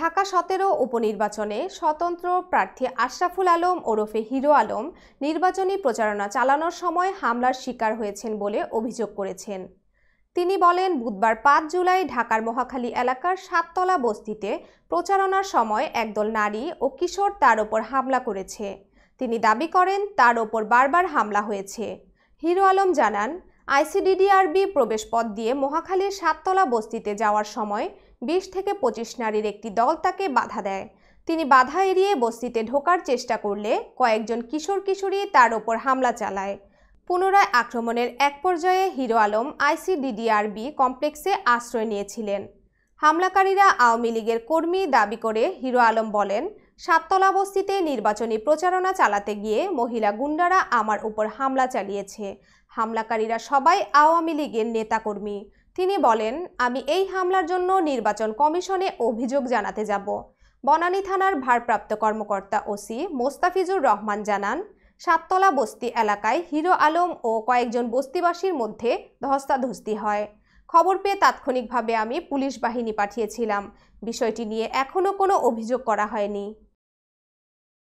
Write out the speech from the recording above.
ঢাকা সতেরো উপনির্বাচনে স্বতন্ত্র প্রার্থী আশরাফুল আলম ওরফে হিরো আলম নির্বাচনী প্রচারণা চালানোর সময় হামলার শিকার হয়েছেন বলে অভিযোগ করেছেন তিনি বলেন বুধবার পাঁচ জুলাই ঢাকার মহাখালী এলাকার সাততলা বস্তিতে প্রচারণার সময় একদল নারী ও কিশোর তার ওপর হামলা করেছে তিনি দাবি করেন তার ওপর বারবার হামলা হয়েছে হিরো আলম জানান আইসিডিডিআরবি প্রবেশপথ দিয়ে মহাখালীর সাততলা বস্তিতে যাওয়ার সময় বিশ থেকে পঁচিশ নারীর একটি দল তাকে বাধা দেয় তিনি বাধা এড়িয়ে বস্তিতে ঢোকার চেষ্টা করলে কয়েকজন কিশোর কিশোরী তার ওপর হামলা চালায় পুনরায় আক্রমণের এক পর্যায়ে হিরো আলম আইসিডিডিআরবি কমপ্লেক্সে আশ্রয় নিয়েছিলেন হামলাকারীরা আওয়ামী লীগের কর্মী দাবি করে হিরো আলম বলেন সাততলাবস্তিতে নির্বাচনী প্রচারণা চালাতে গিয়ে মহিলা গুন্ডারা আমার উপর হামলা চালিয়েছে হামলাকারীরা সবাই আওয়ামী লীগের নেতাকর্মী তিনি বলেন আমি এই হামলার জন্য নির্বাচন কমিশনে অভিযোগ জানাতে যাব বনানী থানার ভারপ্রাপ্ত কর্মকর্তা ওসি মোস্তাফিজুর রহমান জানান সাততলা বস্তি এলাকায় হিরো আলম ও কয়েকজন বস্তিবাসীর মধ্যে ধস্তাধস্তি হয় খবর পেয়ে তাৎক্ষণিকভাবে আমি পুলিশ বাহিনী পাঠিয়েছিলাম বিষয়টি নিয়ে এখনও কোনো অভিযোগ করা হয়নি